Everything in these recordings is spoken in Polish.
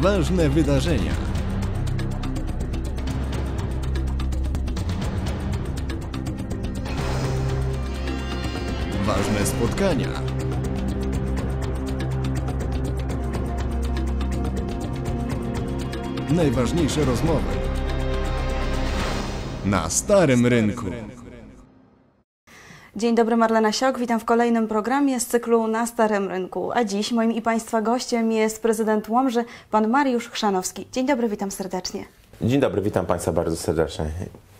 Ważne wydarzenia. Ważne spotkania. Najważniejsze rozmowy. Na starym rynku. Dzień dobry, Marlena Siok. Witam w kolejnym programie z cyklu Na Starym Rynku. A dziś moim i Państwa gościem jest prezydent Łomży, pan Mariusz Chrzanowski. Dzień dobry, witam serdecznie. Dzień dobry, witam Państwa bardzo serdecznie.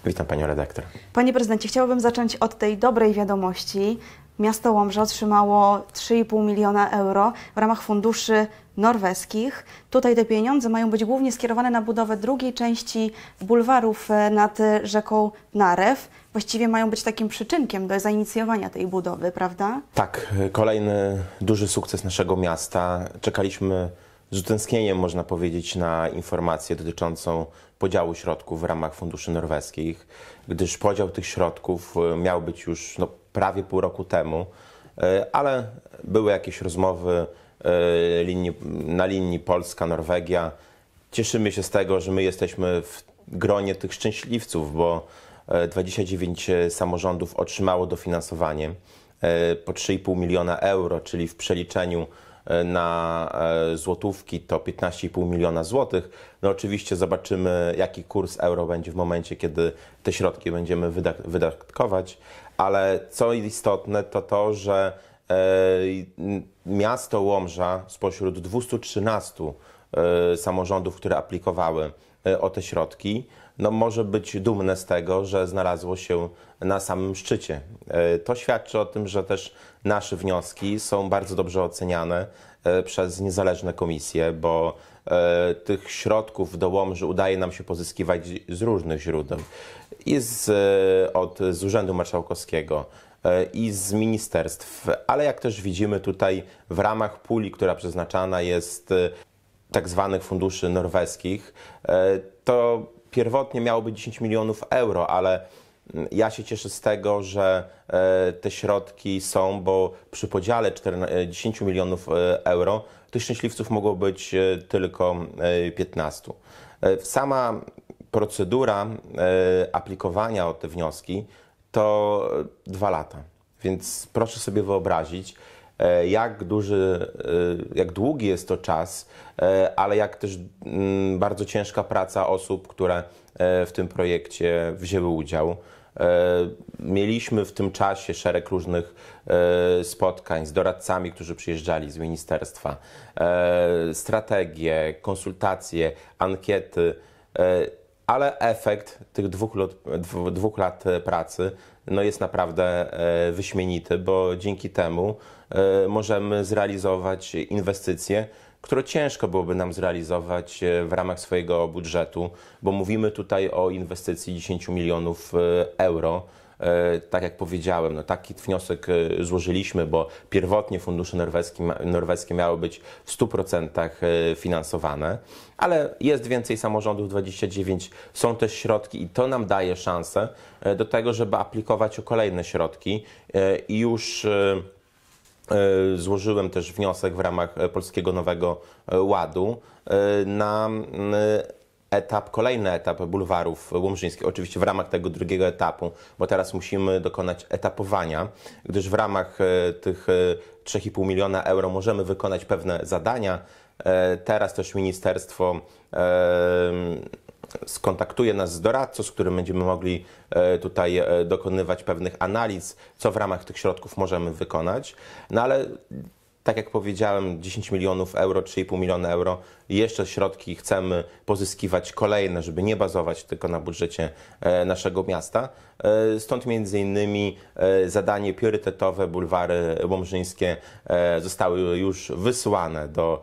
Witam Panią redaktor. Panie prezydencie, chciałabym zacząć od tej dobrej wiadomości. Miasto Łomża otrzymało 3,5 miliona euro w ramach funduszy norweskich. Tutaj te pieniądze mają być głównie skierowane na budowę drugiej części bulwarów e, nad rzeką Narew. Właściwie mają być takim przyczynkiem do zainicjowania tej budowy, prawda? Tak, e, kolejny duży sukces naszego miasta. Czekaliśmy z utęsknieniem, można powiedzieć, na informację dotyczącą podziału środków w ramach funduszy norweskich, gdyż podział tych środków e, miał być już no, prawie pół roku temu, ale były jakieś rozmowy E, linii, na linii Polska-Norwegia. Cieszymy się z tego, że my jesteśmy w gronie tych szczęśliwców, bo 29 e, samorządów otrzymało dofinansowanie e, po 3,5 miliona euro, czyli w przeliczeniu na złotówki to 15,5 miliona złotych. No oczywiście zobaczymy, jaki kurs euro będzie w momencie, kiedy te środki będziemy wydatkować, ale co istotne, to to, że E, miasto Łomża spośród 213 e, samorządów, które aplikowały e, o te środki, no może być dumne z tego, że znalazło się na samym szczycie. To świadczy o tym, że też nasze wnioski są bardzo dobrze oceniane przez niezależne komisje, bo tych środków do Łomży udaje nam się pozyskiwać z różnych źródeł. Jest od, z Urzędu Marszałkowskiego, E, i z ministerstw, ale jak też widzimy tutaj w ramach puli, która przeznaczana jest e, tak zwanych funduszy norweskich, e, to pierwotnie miało być 10 milionów euro, ale mm, ja się cieszę z tego, że te środki są, bo przy podziale 10 milionów euro tych szczęśliwców mogło być tylko 15. Sama procedura aplikowania o te wnioski to dwa lata. Więc proszę sobie wyobrazić, e, jak duży, e, jak długi jest to czas, e, ale jak też mm, bardzo ciężka praca osób, które w tym projekcie wzięły udział. Mieliśmy w tym czasie szereg różnych spotkań z doradcami, którzy przyjeżdżali z ministerstwa, strategie, konsultacje, ankiety ale efekt tych dwóch lat, dwóch lat e, pracy no jest naprawdę e, wyśmienity, bo dzięki temu e, możemy zrealizować inwestycje, które ciężko byłoby nam zrealizować w ramach swojego budżetu, bo mówimy tutaj o inwestycji 10 milionów euro. E, tak jak powiedziałem, no taki wniosek e, złożyliśmy, bo pierwotnie fundusze norweskie, norweskie miały być w 100% e, finansowane, ale jest więcej samorządów, 29, są też środki i to nam daje szansę do tego, żeby aplikować o kolejne środki i już złożyłem też wniosek w ramach Polskiego Nowego Ładu na etap, kolejny etap bulwarów łomżyńskich, oczywiście w ramach tego drugiego etapu, bo teraz musimy dokonać etapowania, gdyż w ramach e, tych 3,5 e, miliona euro możemy wykonać pewne zadania. E, teraz też ministerstwo skontaktuje nas z doradcą, z którym będziemy mogli tutaj dokonywać pewnych analiz, co w ramach tych środków możemy wykonać. No ale tak jak powiedziałem, 10 milionów euro, 3,5 miliona euro. Jeszcze środki chcemy pozyskiwać kolejne, żeby nie bazować tylko na budżecie e, naszego miasta. E, stąd między innymi e, zadanie priorytetowe Bulwary Łomżyńskie zostały już wysłane do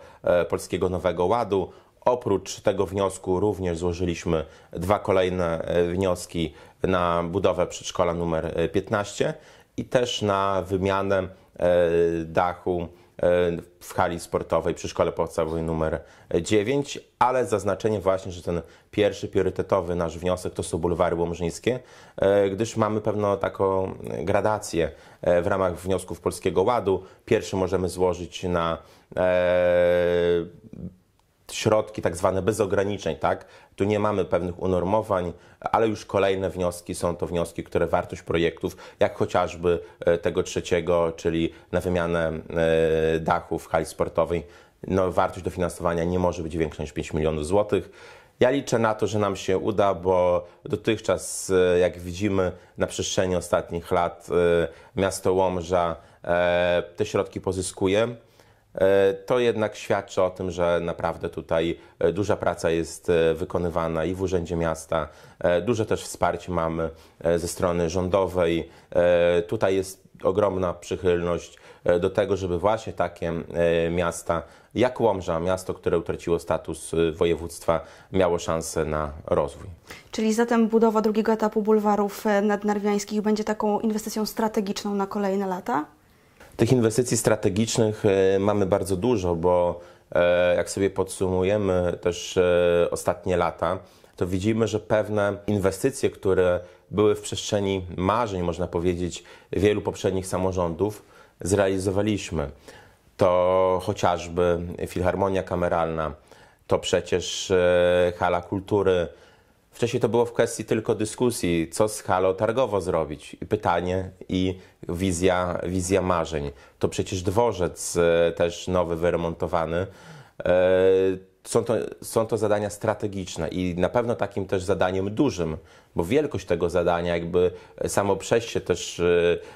Polskiego Nowego Ładu. Oprócz tego wniosku również złożyliśmy dwa kolejne wnioski na budowę przedszkola numer 15 i też na wymianę dachu E, w hali sportowej przy szkole podstawowej numer 9, ale zaznaczenie właśnie, że ten pierwszy priorytetowy nasz wniosek to są bulwary łomżyńskie, e, gdyż mamy pewną taką gradację e, w ramach wniosków Polskiego Ładu. Pierwszy możemy złożyć na środki tak zwane bez ograniczeń, tak? Tu nie mamy pewnych unormowań, ale już kolejne wnioski są to wnioski, które wartość projektów, jak chociażby e, tego trzeciego, czyli na wymianę e, dachu w hali sportowej, no, wartość dofinansowania nie może być większa niż 5 milionów złotych. Ja liczę na to, że nam się uda, bo dotychczas, e, jak widzimy na przestrzeni ostatnich lat, miasto Łomża te środki pozyskuje E, to jednak świadczy o tym, że naprawdę tutaj e, duża praca jest e, wykonywana i w Urzędzie Miasta. Duże też wsparcie mamy ze strony rządowej. Tutaj jest ogromna przychylność do tego, żeby właśnie takie miasta jak Łomża, miasto, które utraciło status województwa, miało szansę na rozwój. Czyli zatem budowa drugiego etapu bulwarów nadnarwiańskich będzie taką inwestycją strategiczną na kolejne lata? Tych inwestycji strategicznych e, mamy bardzo dużo, bo e, jak sobie podsumujemy też e, ostatnie lata, to widzimy, że pewne inwestycje, które były w przestrzeni marzeń, można powiedzieć, wielu poprzednich samorządów, zrealizowaliśmy. To chociażby Filharmonia Kameralna, to przecież Hala Kultury, Wcześniej to było w kwestii tylko dyskusji, co z halo targowo zrobić. Pytanie i wizja, wizja marzeń. To przecież dworzec e, też nowy, wyremontowany. E, są to, są to zadania strategiczne i na pewno takim też zadaniem dużym, bo wielkość tego zadania, jakby samo przejście też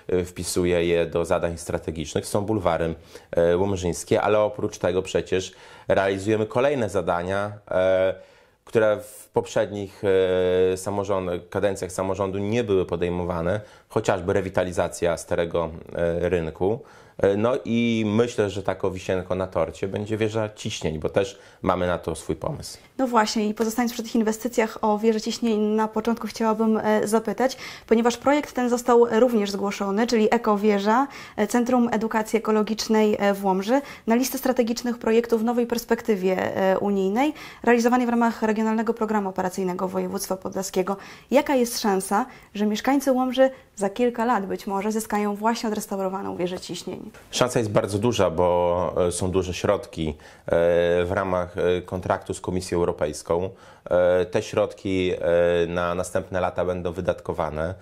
e, wpisuje je do zadań strategicznych, są bulwary łomżyńskie, ale oprócz tego przecież realizujemy kolejne zadania które w poprzednich e, samorząd, kadencjach samorządu nie były podejmowane, chociażby rewitalizacja starego e, rynku. E, no i myślę, że taką wisienko na torcie będzie wieża ciśnień, bo też mamy na to swój pomysł. No właśnie i pozostając przy tych inwestycjach o wieżę ciśnień na początku chciałabym e, zapytać, ponieważ projekt ten został również zgłoszony, czyli Ekowieża, Centrum Edukacji Ekologicznej w Łomży, na listę strategicznych projektów w nowej perspektywie unijnej, realizowanej w ramach Regionalnego Programu Operacyjnego Województwa Podlaskiego. Jaka jest szansa, że mieszkańcy Łomży za kilka lat być może zyskają właśnie odrestaurowaną wieżę ciśnień. Szansa jest bardzo duża, bo e, są duże środki e, w ramach e, kontraktu z Komisją Europejską. Te środki na następne lata będą wydatkowane.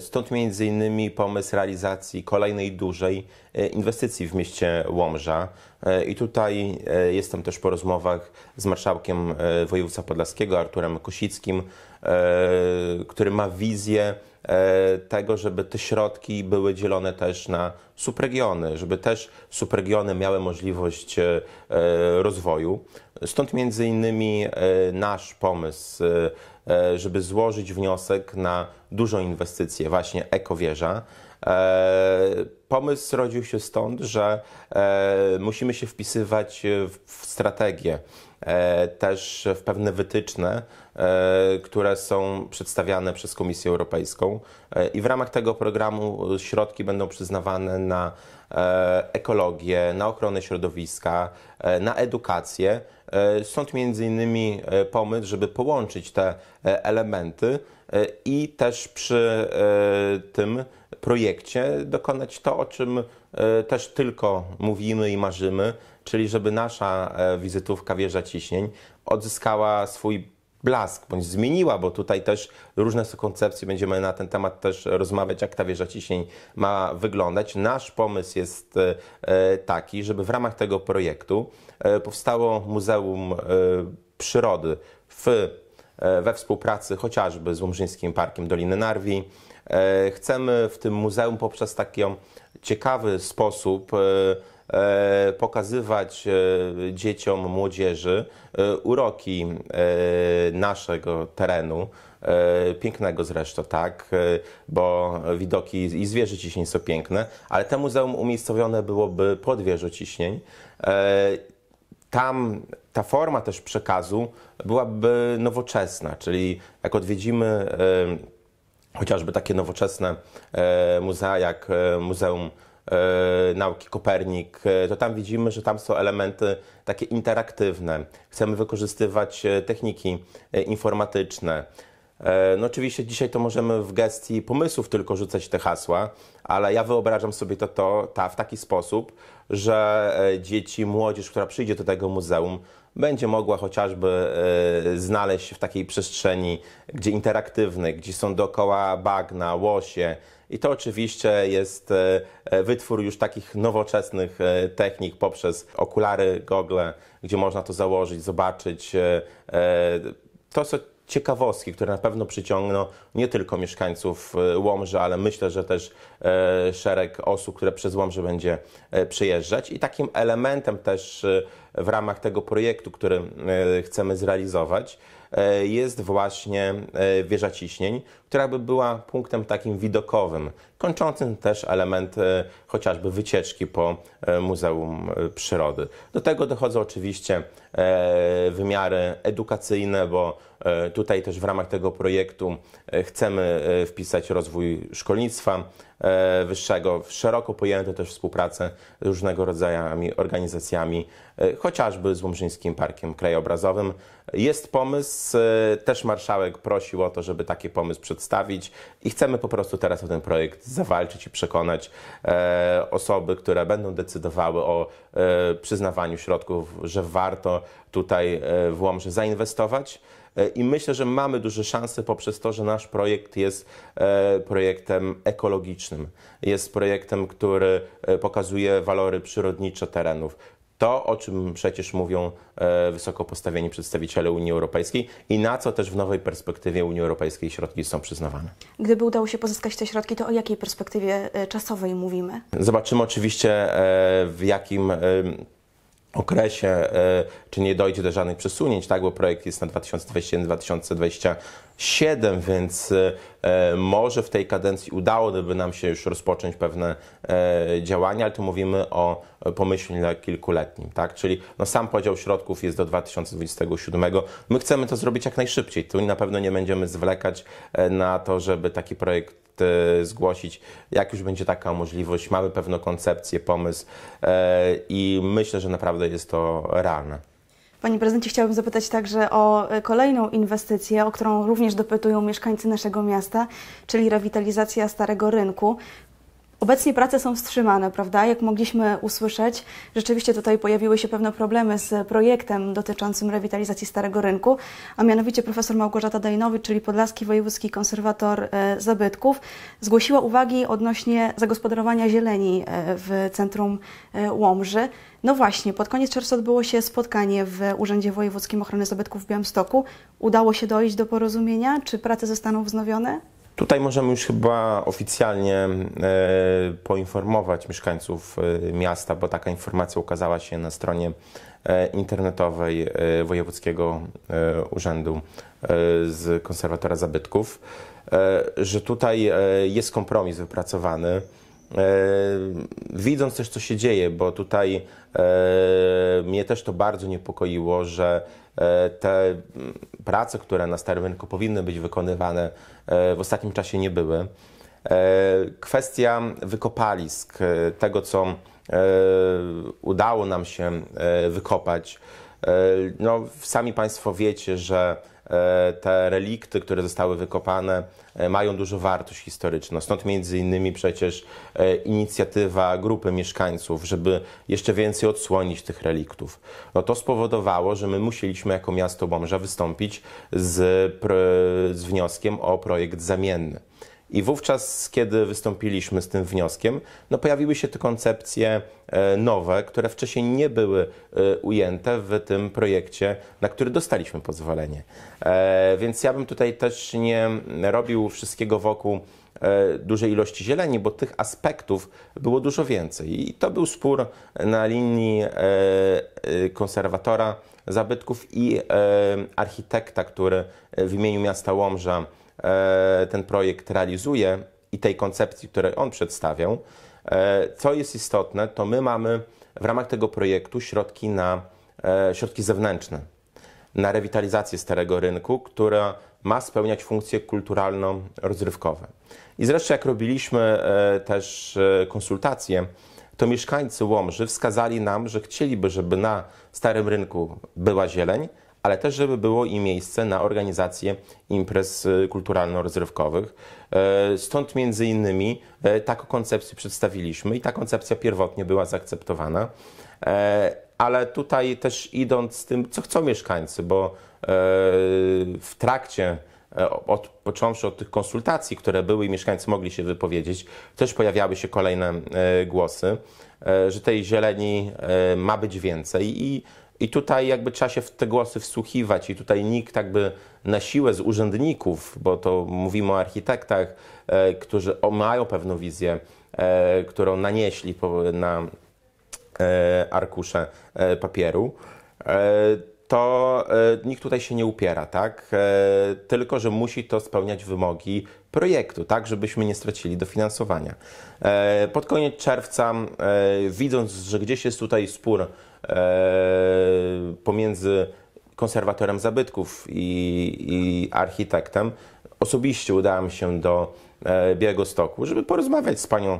Stąd między innymi pomysł realizacji kolejnej dużej inwestycji w mieście Łomża. I tutaj jestem też po rozmowach z marszałkiem województwa podlaskiego Arturem Kosickim, który ma wizję E, tego, żeby te środki były dzielone też na subregiony, żeby też subregiony miały możliwość e, e, rozwoju. Stąd między innymi nasz pomysł, żeby złożyć wniosek na dużą inwestycję, właśnie ekowieża, E, pomysł rodził się stąd, że e, musimy się wpisywać w strategię, e, też w pewne wytyczne, które są przedstawiane przez Komisję Europejską. I w ramach tego programu środki będą przyznawane na ekologię, na ochronę środowiska, na edukację. Stąd między innymi pomysł, żeby połączyć te elementy i też przy tym projekcie dokonać to, o czym e, też tylko mówimy i marzymy, czyli żeby nasza e, wizytówka Wieża Ciśnień odzyskała swój blask, bądź zmieniła, bo tutaj też różne są koncepcje, będziemy na ten temat też rozmawiać, jak ta wieża ciśnień ma wyglądać. Nasz pomysł jest e, taki, żeby w ramach tego projektu powstało Muzeum Przyrody w, we współpracy chociażby z Łomżyńskim Parkiem Doliny Narwi, E, chcemy w tym muzeum poprzez taki ciekawy sposób e, e, pokazywać dzieciom, młodzieży uroki naszego terenu, pięknego zresztą, tak, bo widoki i zwierzę ciśnień są piękne, ale to muzeum umiejscowione byłoby pod wieżą ciśnień. Tam ta forma też przekazu byłaby nowoczesna, czyli jak odwiedzimy chociażby takie nowoczesne e, muzea jak e, Muzeum e, nauki Kopernik, to tam widzimy, że tam są elementy takie interaktywne. Chcemy wykorzystywać techniki informatyczne. No oczywiście dzisiaj to możemy w gestii pomysłów tylko rzucać te hasła, ale ja wyobrażam sobie to, to ta, w taki sposób, że dzieci, młodzież, która przyjdzie do tego muzeum, będzie mogła chociażby e, znaleźć się w takiej przestrzeni, gdzie interaktywnej, gdzie są dookoła bagna, łosie. I to oczywiście jest e, e, wytwór już takich nowoczesnych technik poprzez okulary, gogle, gdzie można to założyć, zobaczyć to, co ciekawostki, które na pewno przyciągną nie tylko mieszkańców e, Łomży, ale myślę, że też e, szereg osób, które przez Łomży będzie e, przejeżdżać. I takim elementem też w ramach tego projektu, który chcemy zrealizować, E, jest właśnie e, wieża ciśnień, która by była punktem takim widokowym, kończącym też element e, chociażby wycieczki po Muzeum Przyrody. Do tego dochodzą oczywiście wymiary edukacyjne, bo tutaj też w ramach tego projektu chcemy wpisać rozwój szkolnictwa wyższego, W szeroko pojęte też współpracę z różnego rodzaju organizacjami, chociażby z Łomżyńskim Parkiem Krajobrazowym, jest pomysł, e, też marszałek prosił o to, żeby taki pomysł przedstawić i chcemy po prostu teraz o ten projekt zawalczyć i przekonać e, osoby, które będą decydowały o e, przyznawaniu środków, że warto tutaj w Łomży zainwestować. I myślę, że mamy duże szanse poprzez to, że nasz projekt jest projektem ekologicznym. Jest projektem, który pokazuje walory przyrodnicze terenów to, o czym przecież mówią e, wysoko postawieni przedstawiciele Unii Europejskiej i na co też w nowej perspektywie Unii Europejskiej środki są przyznawane. Gdyby udało się pozyskać te środki, to o jakiej perspektywie e, czasowej mówimy? Zobaczymy oczywiście, e, w jakim okresie, e, czy nie dojdzie do żadnych przesunięć, tak, bo projekt jest na 2021-2027, więc e, e, może w tej kadencji udałoby nam się już rozpocząć pewne działania, ale tu mówimy o pomyśle kilkuletnim, tak, czyli no, sam podział środków jest do 2027. My chcemy to zrobić jak najszybciej, tu na pewno nie będziemy zwlekać na to, żeby taki projekt E, zgłosić, jak już będzie taka możliwość. Mamy pewną koncepcję, pomysł e, i myślę, że naprawdę jest to realne. Panie prezydencie, chciałabym zapytać także o kolejną inwestycję, o którą również dopytują mieszkańcy naszego miasta, czyli rewitalizacja Starego Rynku. Obecnie prace są wstrzymane, prawda? Jak mogliśmy usłyszeć, rzeczywiście tutaj pojawiły się pewne problemy z projektem dotyczącym rewitalizacji Starego Rynku, a mianowicie profesor Małgorzata Dajnowicz, czyli Podlaski Wojewódzki Konserwator e, Zabytków, zgłosiła uwagi odnośnie zagospodarowania zieleni e, w centrum e, Łomży. No właśnie, pod koniec czerwca odbyło się spotkanie w Urzędzie Wojewódzkim Ochrony Zabytków w Białymstoku. Udało się dojść do porozumienia? Czy prace zostaną wznowione? Tutaj możemy już chyba oficjalnie e, poinformować mieszkańców e, miasta, bo taka informacja ukazała się na stronie e, internetowej Wojewódzkiego Urzędu z Konserwatora Zabytków, że tutaj jest kompromis wypracowany. Widząc też, co się dzieje, bo tutaj mnie też to bardzo niepokoiło, że E, te mm, prace, które na starym rynku powinny być wykonywane, e, w ostatnim czasie nie były. E, kwestia wykopalisk, tego co udało nam się wykopać. No, sami Państwo wiecie, że E, te relikty, które zostały wykopane, e, mają dużą wartość historyczną. Stąd między innymi przecież e, inicjatywa grupy mieszkańców, żeby jeszcze więcej odsłonić tych reliktów. No to spowodowało, że my musieliśmy jako miasto Bomża wystąpić z, z wnioskiem o projekt zamienny. I wówczas, kiedy wystąpiliśmy z tym wnioskiem, no pojawiły się te koncepcje e, nowe, które wcześniej nie były e, ujęte w tym projekcie, na który dostaliśmy pozwolenie. E, więc ja bym tutaj też nie robił wszystkiego wokół dużej ilości zieleni, bo tych aspektów było dużo więcej. I to był spór na linii konserwatora zabytków i architekta, który w imieniu miasta Łomża E, ten projekt realizuje i tej koncepcji, której on przedstawiał. E, co jest istotne, to my mamy w ramach tego projektu środki na e, środki zewnętrzne, na rewitalizację starego rynku, która ma spełniać funkcje kulturalno-rozrywkowe. I zresztą, jak robiliśmy też konsultacje, to mieszkańcy Łomży wskazali nam, że chcieliby, żeby na starym rynku była zieleń, ale też, żeby było im miejsce na organizację imprez y, kulturalno-rozrywkowych. E, stąd między innymi e, taką koncepcję przedstawiliśmy i ta koncepcja pierwotnie była zaakceptowana. E, ale tutaj też idąc z tym, co chcą mieszkańcy, bo w trakcie od, począwszy od tych konsultacji, które były i mieszkańcy mogli się wypowiedzieć, też pojawiały się kolejne głosy, że tej zieleni ma być więcej i i tutaj jakby trzeba się w te głosy wsłuchiwać i tutaj nikt jakby na siłę z urzędników, bo to mówimy o architektach, e, którzy mają pewną wizję, e, którą nanieśli po, na e, arkusze e, papieru, e, to e, nikt tutaj się nie upiera, tak? Tylko, że musi to spełniać wymogi projektu, tak, żebyśmy nie stracili dofinansowania. Pod koniec czerwca, widząc, że gdzieś jest tutaj spór E, pomiędzy konserwatorem zabytków i, i architektem osobiście udałem się do e, Stoku, żeby porozmawiać z panią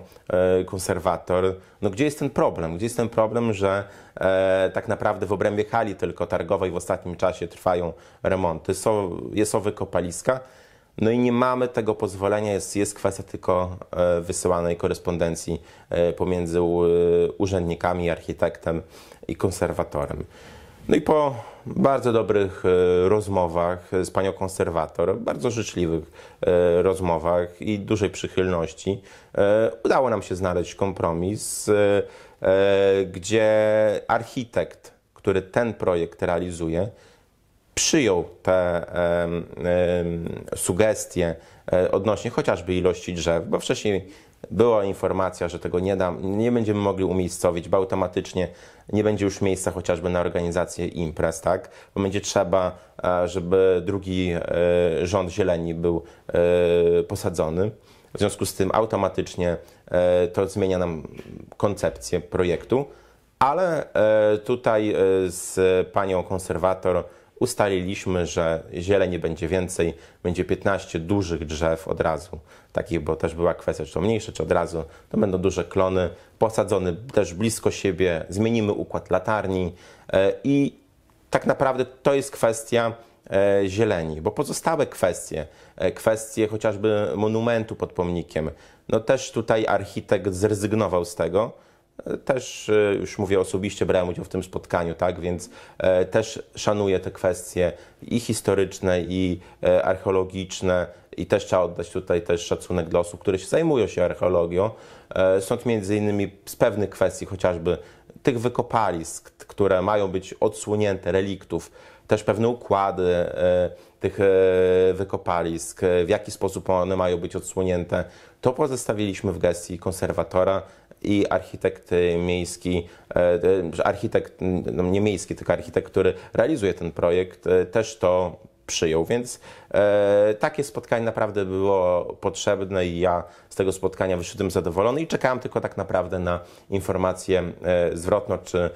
e, konserwator, no gdzie jest ten problem? Gdzie jest ten problem, że e, tak naprawdę w obrębie hali tylko targowej w ostatnim czasie trwają remonty, są, jest są wykopaliska, no i nie mamy tego pozwolenia, jest, jest kwestia tylko e, wysyłanej korespondencji e, pomiędzy e, urzędnikami, architektem i konserwatorem. No i po bardzo dobrych rozmowach z panią konserwator, bardzo życzliwych rozmowach i dużej przychylności, udało nam się znaleźć kompromis, gdzie architekt, który ten projekt realizuje, przyjął te sugestie e, odnośnie chociażby ilości drzew, bo wcześniej była informacja, że tego nie, da, nie będziemy mogli umiejscowić, bo automatycznie nie będzie już miejsca chociażby na organizację imprez, tak? Bo będzie trzeba, e, żeby drugi e, rząd zieleni był posadzony. W związku z tym automatycznie to zmienia nam koncepcję projektu, ale tutaj z panią konserwator ustaliliśmy, że zieleni będzie więcej, będzie 15 dużych drzew od razu. Takich, bo też była kwestia, czy to mniejsze, czy od razu. To będą duże klony, posadzone też blisko siebie, zmienimy układ latarni e, i tak naprawdę to jest kwestia e, zieleni, bo pozostałe kwestie, e, kwestie chociażby monumentu pod pomnikiem, no też tutaj architekt zrezygnował z tego, też e, już mówię osobiście, brałem udział w tym spotkaniu, tak, więc e, też szanuję te kwestie i historyczne, i e, archeologiczne, i też trzeba oddać tutaj też szacunek dla osób, które się zajmują się archeologią. Stąd między innymi z pewnych kwestii, chociażby tych wykopalisk, które mają być odsłonięte, reliktów, też pewne układy tych wykopalisk, w jaki sposób one mają być odsłonięte, to pozostawiliśmy w gestii konserwatora i architekt e, miejski, e, e, architekt, no nie miejski, tylko architekt, który realizuje ten projekt, też to przyjął. Więc e, takie spotkanie naprawdę było potrzebne i ja z tego spotkania wyszedłem zadowolony i czekałem tylko tak naprawdę na informację e, zwrotną, czy, e,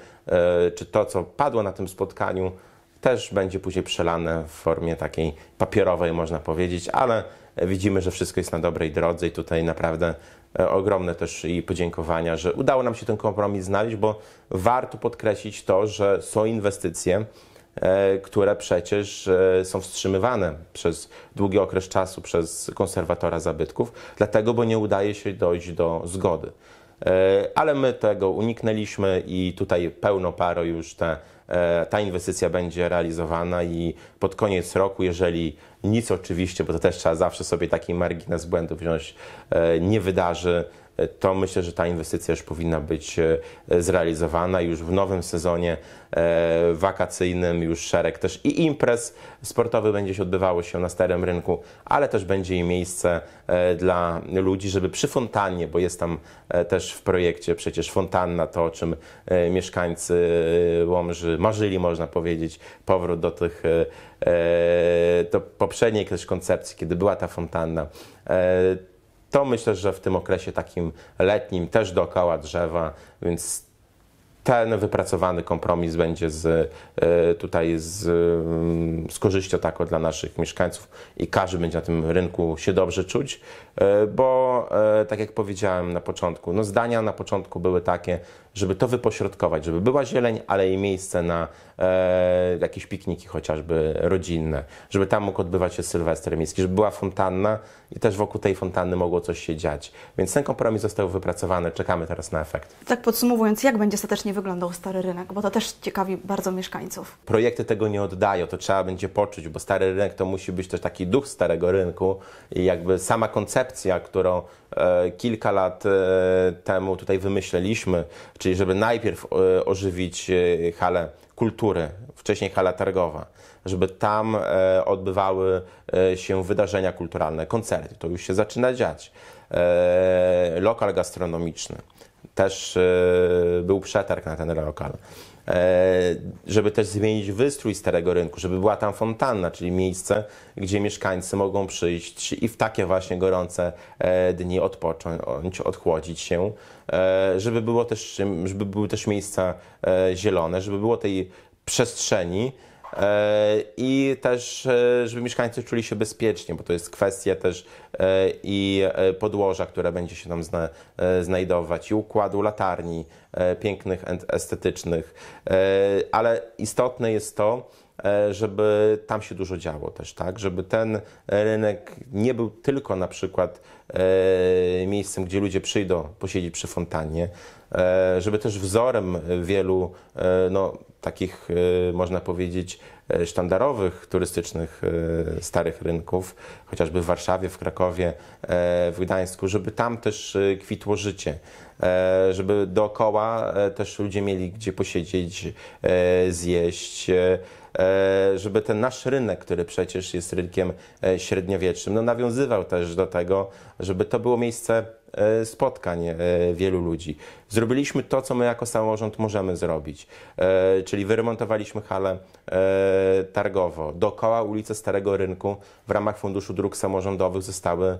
czy to, co padło na tym spotkaniu, też będzie później przelane w formie takiej papierowej, można powiedzieć, ale widzimy, że wszystko jest na dobrej drodze i tutaj naprawdę E, ogromne też i podziękowania, że udało nam się ten kompromis znaleźć, bo warto podkreślić to, że są inwestycje, e, które przecież e, są wstrzymywane przez długi okres czasu przez konserwatora zabytków, dlatego, bo nie udaje się dojść do zgody. Ale my tego uniknęliśmy i tutaj pełno paro już te E, ta inwestycja będzie realizowana i pod koniec roku, jeżeli nic oczywiście, bo to też trzeba zawsze sobie taki margines błędu wziąć, e, nie wydarzy, E, to myślę, że ta inwestycja już powinna być e, zrealizowana już w nowym sezonie e, wakacyjnym, już szereg też i imprez sportowych będzie się odbywało się na Starym Rynku, ale też będzie i miejsce dla ludzi, żeby przy fontannie, bo jest tam też w projekcie przecież fontanna, to o czym mieszkańcy Łomży marzyli, można powiedzieć, powrót do tych do poprzedniej też koncepcji, kiedy była ta fontanna to myślę, że w tym okresie takim letnim też dookoła drzewa, więc ten wypracowany kompromis będzie z, e, tutaj z, mm, z korzyścią taką dla naszych mieszkańców i każdy będzie na tym rynku się dobrze czuć, e, bo e, tak jak powiedziałem na początku, no zdania na początku były takie, żeby to wypośrodkować, żeby była zieleń, ale i miejsce na e, jakieś pikniki chociażby rodzinne, żeby tam mógł odbywać się Sylwester Miejski, żeby była fontanna i też wokół tej fontanny mogło coś się dziać. Więc ten kompromis został wypracowany, czekamy teraz na efekt. Tak podsumowując, jak będzie ostatecznie wyglądał Stary Rynek, bo to też ciekawi bardzo mieszkańców. Projekty tego nie oddają, to trzeba będzie poczuć, bo Stary Rynek to musi być też taki duch Starego Rynku i jakby sama koncepcja, którą e, kilka lat e, temu tutaj wymyśleliśmy, czyli żeby najpierw e, ożywić e, halę kultury, wcześniej hala targowa, żeby tam e, odbywały się wydarzenia kulturalne, koncerty, to już się zaczyna dziać, lokal gastronomiczny. Też był przetarg na ten lokal. E, żeby też zmienić wystrój Starego Rynku, żeby była tam fontanna, czyli miejsce, gdzie mieszkańcy mogą przyjść i w takie właśnie gorące e, dni odpocząć, odchłodzić się, e, żeby, było też, żeby były też miejsca zielone, żeby było tej przestrzeni, E, i też, e, żeby mieszkańcy czuli się bezpiecznie, bo to jest kwestia też e, i podłoża, które będzie się tam zna, znajdować, i układu latarni pięknych, estetycznych, ale istotne jest to, żeby tam się dużo działo też, tak? Żeby ten rynek nie był tylko na przykład miejscem, gdzie ludzie przyjdą posiedzieć przy fontannie, żeby też wzorem wielu no, takich, y, można powiedzieć, e, sztandarowych turystycznych y, starych rynków, chociażby w Warszawie, w Krakowie, e, w Gdańsku, żeby tam też y, kwitło życie, e, żeby dookoła też ludzie mieli gdzie posiedzieć, zjeść żeby ten nasz rynek, który przecież jest rynkiem średniowiecznym, no nawiązywał też do tego, żeby to było miejsce E, spotkań e, wielu ludzi. Zrobiliśmy to, co my jako samorząd możemy zrobić, e, czyli wyremontowaliśmy halę targowo. Dookoła ulicy Starego Rynku w ramach Funduszu Dróg Samorządowych zostały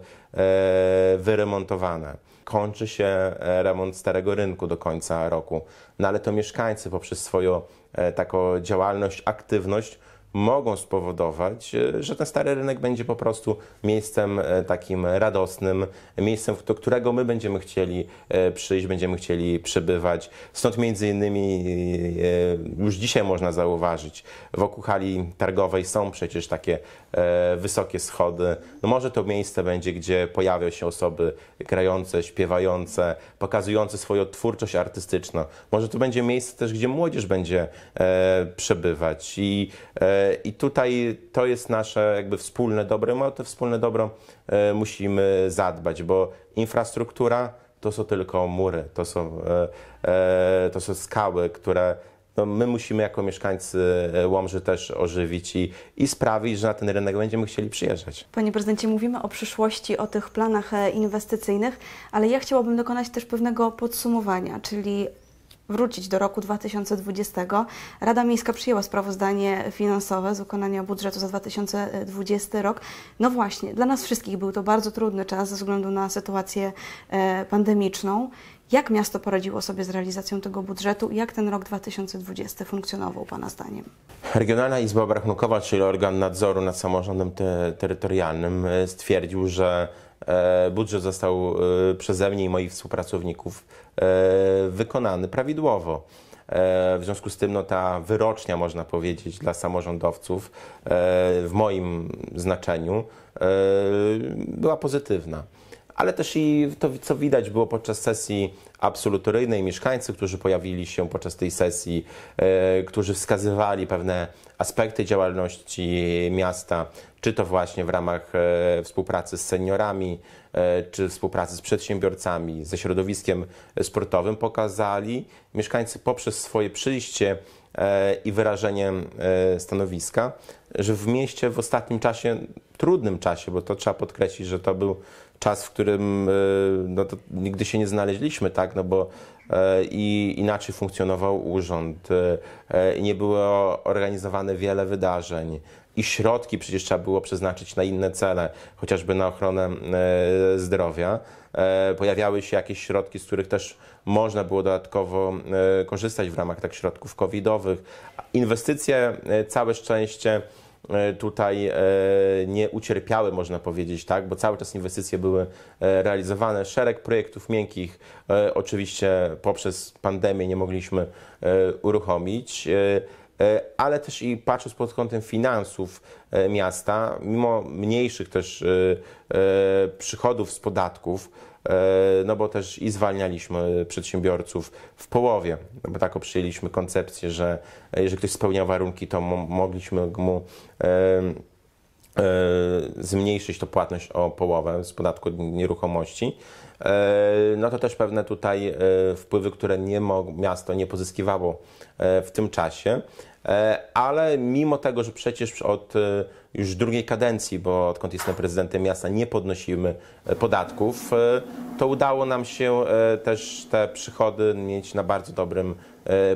wyremontowane. Kończy się remont Starego Rynku do końca roku, no ale to mieszkańcy poprzez swoją taką działalność, aktywność mogą spowodować, e, że ten stary rynek będzie po prostu miejscem e, takim radosnym, miejscem, do którego my będziemy chcieli e, przyjść, będziemy chcieli przebywać. Stąd między innymi już dzisiaj można zauważyć, wokół hali targowej są przecież takie E, wysokie schody. No może to miejsce będzie, gdzie pojawią się osoby grające, śpiewające, pokazujące swoją twórczość artystyczną. Może to będzie miejsce też, gdzie młodzież będzie e, przebywać. I, e, i tutaj to jest nasze jakby wspólne dobro. My o to wspólne dobro musimy zadbać, bo infrastruktura to są tylko mury, to są, to są skały, które no, my musimy jako mieszkańcy e, Łomży też ożywić i, i sprawić, że na ten rynek będziemy chcieli przyjeżdżać. Panie prezydencie, mówimy o przyszłości, o tych planach e, inwestycyjnych, ale ja chciałabym dokonać też pewnego podsumowania, czyli wrócić do roku 2020, Rada Miejska przyjęła sprawozdanie finansowe z wykonania budżetu za 2020 rok. No właśnie, dla nas wszystkich był to bardzo trudny czas ze względu na sytuację e, pandemiczną. Jak miasto poradziło sobie z realizacją tego budżetu i jak ten rok 2020 funkcjonował Pana zdaniem? Regionalna Izba Obrachunkowa, czyli organ nadzoru nad samorządem te terytorialnym, e, stwierdził, że E, budżet został e, przeze mnie i moich współpracowników e, wykonany prawidłowo. W związku z tym no, ta wyrocznia, można powiedzieć, dla samorządowców w moim znaczeniu była pozytywna ale też i to, co widać było podczas sesji absolutoryjnej, mieszkańcy, którzy pojawili się podczas tej sesji, e, którzy wskazywali pewne aspekty działalności miasta, czy to właśnie w ramach e, współpracy z seniorami, e, czy współpracy z przedsiębiorcami, ze środowiskiem sportowym, pokazali mieszkańcy poprzez swoje przyjście i wyrażenie stanowiska, że w mieście w ostatnim czasie, trudnym czasie, bo to trzeba podkreślić, że to był czas, w którym e, no, nigdy się nie znaleźliśmy, tak, no bo e, i inaczej funkcjonował urząd, e, nie było organizowane wiele wydarzeń i środki przecież trzeba było przeznaczyć na inne cele, chociażby na ochronę zdrowia. Pojawiały się jakieś środki, z których też można było dodatkowo korzystać w ramach tak środków covidowych. Inwestycje, całe szczęście, E, tutaj e, nie ucierpiały, można powiedzieć, tak, bo cały czas inwestycje były e, realizowane. Szereg projektów miękkich oczywiście poprzez pandemię nie mogliśmy uruchomić. E, ale też i patrząc pod kątem finansów e, miasta, mimo mniejszych też e, przychodów z podatków, no bo też i zwalnialiśmy przedsiębiorców w połowie, no bo taką przyjęliśmy koncepcję, że jeżeli ktoś spełniał warunki, to mogliśmy mu zmniejszyć to płatność o połowę z podatku nieruchomości. No to też pewne tutaj wpływy, które nie miasto nie pozyskiwało w tym czasie. E, ale mimo tego, że przecież od e, już drugiej kadencji, bo odkąd jestem prezydentem miasta, nie podnosimy e, podatków, to udało nam się też te przychody mieć na bardzo dobrym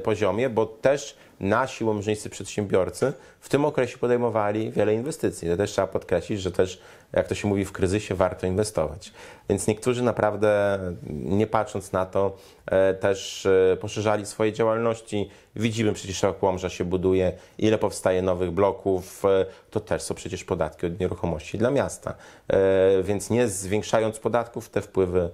poziomie, bo też nasi łomżyńscy przedsiębiorcy w tym okresie podejmowali wiele inwestycji. To też trzeba podkreślić, że też jak to się mówi, w kryzysie warto inwestować. Więc niektórzy naprawdę, nie patrząc na to, e, też e, poszerzali swoje działalności. Widzimy przecież, jak Łomża się buduje, ile powstaje nowych bloków. E, to też są przecież podatki od nieruchomości dla miasta. Więc nie zwiększając podatków, te wpływy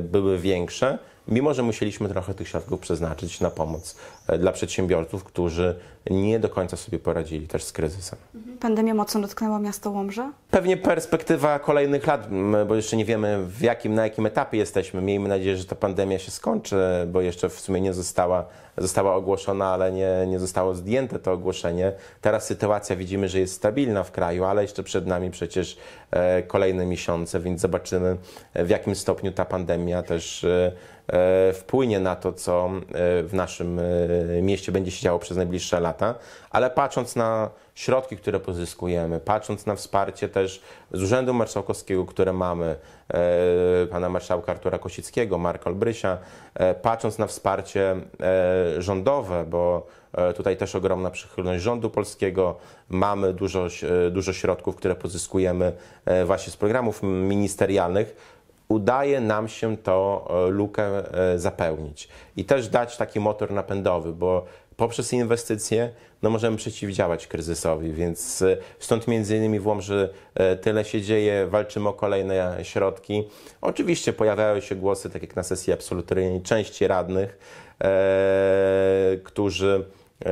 były większe mimo że musieliśmy trochę tych środków przeznaczyć na pomoc e, dla przedsiębiorców, którzy nie do końca sobie poradzili też z kryzysem. Pandemia mocno dotknęła miasto Łomża? Pewnie perspektywa kolejnych lat, bo jeszcze nie wiemy w jakim, na jakim etapie jesteśmy. Miejmy nadzieję, że ta pandemia się skończy, bo jeszcze w sumie nie została, została ogłoszona, ale nie, nie zostało zdjęte to ogłoszenie. Teraz sytuacja widzimy, że jest stabilna w kraju, ale jeszcze przed nami przecież e, kolejne miesiące, więc zobaczymy e, w jakim stopniu ta pandemia też E, wpłynie na to, co e, w naszym e, mieście będzie się działo przez najbliższe lata, ale patrząc na środki, które pozyskujemy, patrząc na wsparcie też z Urzędu Marszałkowskiego, które mamy, pana marszałka Artura Kosickiego, Marka Olbrysia, patrząc na wsparcie rządowe, bo tutaj też ogromna przychylność rządu polskiego, mamy dużo, dużo środków, które pozyskujemy właśnie z programów ministerialnych, udaje nam się tą e, lukę e, zapełnić i też dać taki motor napędowy, bo poprzez inwestycje no możemy przeciwdziałać kryzysowi, więc e, stąd między innymi w Łomży tyle się dzieje, walczymy o kolejne środki. Oczywiście pojawiają się głosy, tak jak na sesji absolutoryjnej, części radnych, e, którzy e,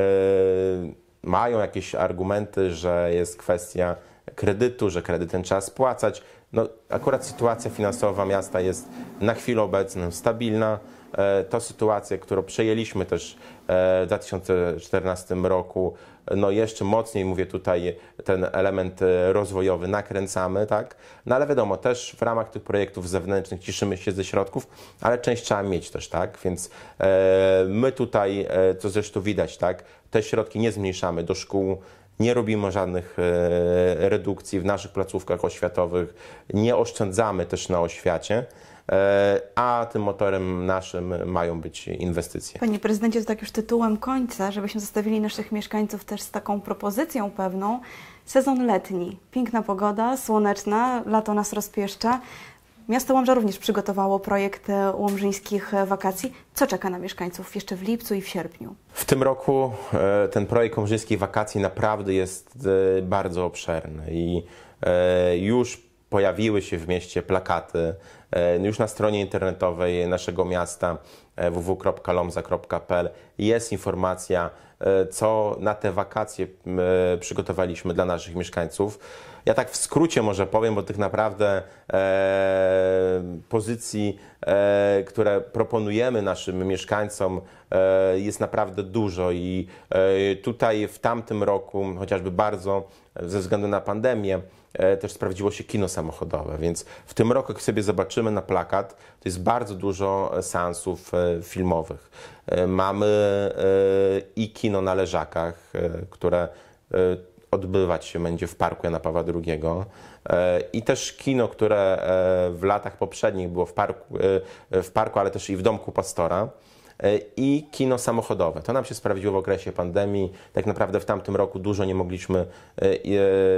mają jakieś argumenty, że jest kwestia kredytu, że kredyt ten trzeba spłacać. No, akurat sytuacja finansowa miasta jest na chwilę obecną stabilna. E, to sytuację, którą przejęliśmy też e, w 2014 roku, no jeszcze mocniej, mówię tutaj, ten element e, rozwojowy nakręcamy, tak? No ale wiadomo, też w ramach tych projektów zewnętrznych cieszymy się ze środków, ale część trzeba mieć też, tak? Więc my tutaj, co zresztą widać, tak? Te środki nie zmniejszamy do szkół, nie robimy żadnych e, redukcji w naszych placówkach oświatowych, nie oszczędzamy też na oświacie e, a tym motorem naszym mają być inwestycje. Panie prezydencie, to tak już tytułem końca, żebyśmy zostawili naszych mieszkańców też z taką propozycją pewną. Sezon letni, piękna pogoda, słoneczna, lato nas rozpieszcza. Miasto Łomża również przygotowało projekt e, łomżyńskich e, wakacji. Co czeka na mieszkańców jeszcze w lipcu i w sierpniu? W tym roku e, ten projekt łomżyńskich wakacji naprawdę jest bardzo obszerny i już pojawiły się w mieście plakaty. Już na stronie internetowej naszego miasta www.lomza.pl jest informacja, co na te wakacje przygotowaliśmy dla naszych mieszkańców. Ja tak w skrócie może powiem, bo tych naprawdę e, pozycji, e, które proponujemy naszym mieszkańcom, e, jest naprawdę dużo i e, tutaj w tamtym roku, chociażby bardzo ze względu na pandemię, e, też sprawdziło się kino samochodowe, więc w tym roku, jak sobie zobaczymy na plakat, to jest bardzo dużo seansów e, filmowych. Mamy i kino na leżakach, które odbywać się będzie w parku Jana Pawła II. E, I też kino, które e, w latach poprzednich było w parku, e, w parku ale też i w domku pastora i kino samochodowe. To nam się sprawdziło w okresie pandemii. Tak naprawdę w tamtym roku dużo nie mogliśmy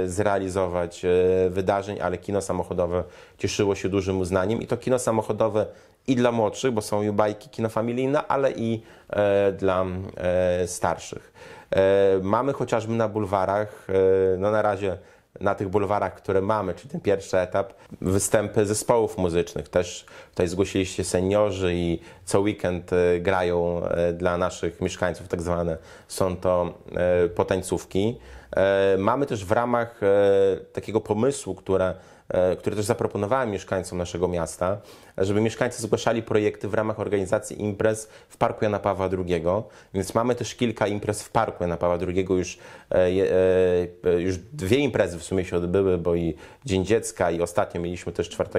zrealizować wydarzeń, ale kino samochodowe cieszyło się dużym uznaniem i to kino samochodowe i dla młodszych, bo są bajki kinofamilijne, ale i e, dla e, starszych. E, mamy chociażby na bulwarach, e, no na razie na tych bulwarach, które mamy, czyli ten pierwszy etap, występy zespołów muzycznych. Też tutaj zgłosili się seniorzy i co weekend e, grają e, dla naszych mieszkańców, tak zwane są to potańcówki. Mamy też w ramach takiego pomysłu, które E, które też zaproponowałem mieszkańcom naszego miasta, żeby mieszkańcy zgłaszali projekty w ramach organizacji imprez w Parku Jana Pawła II. Więc mamy też kilka imprez w Parku Jana Pawła II. Już, e, e, już dwie imprezy w sumie się odbyły, bo i Dzień Dziecka i ostatnio mieliśmy też 4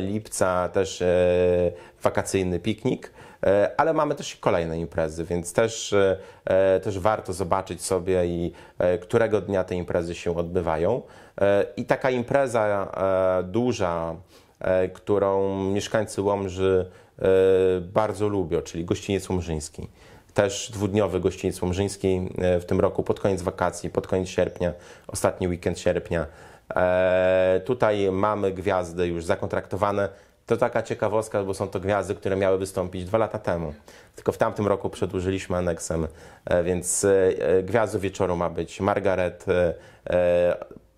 lipca też wakacyjny piknik. E, ale mamy też kolejne imprezy, więc też, e, e, też warto zobaczyć sobie i którego dnia te imprezy się odbywają. I taka impreza duża, którą mieszkańcy Łomży bardzo lubią, czyli gościniec łomżyński też dwudniowy gościniec łomżyński w tym roku pod koniec wakacji, pod koniec sierpnia, ostatni weekend sierpnia. Tutaj mamy gwiazdy już zakontraktowane, to taka ciekawostka, bo są to gwiazdy, które miały wystąpić dwa lata temu. Tylko w tamtym roku przedłużyliśmy aneksem, e, więc e, e, gwiazdą wieczoru ma być Margaret,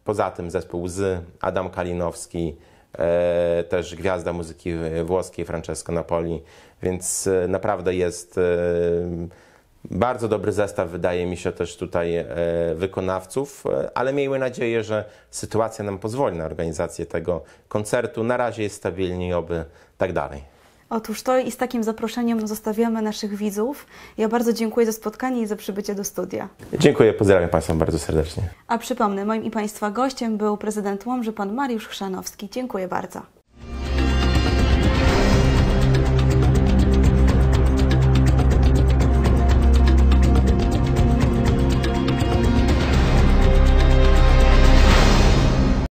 poza tym zespół z Adam Kalinowski, też gwiazda muzyki włoskiej Francesco Napoli, więc naprawdę jest bardzo dobry zestaw wydaje mi się też tutaj e, wykonawców, e, ale miejmy nadzieję, że sytuacja nam pozwoli na organizację tego koncertu. Na razie jest stabilnie i oby tak dalej. Otóż to i z takim zaproszeniem zostawiamy naszych widzów. Ja bardzo dziękuję za spotkanie i za przybycie do studia. Dziękuję, pozdrawiam Państwa bardzo serdecznie. A przypomnę, moim i Państwa gościem był prezydent Łomży, pan Mariusz Chrzanowski. Dziękuję bardzo.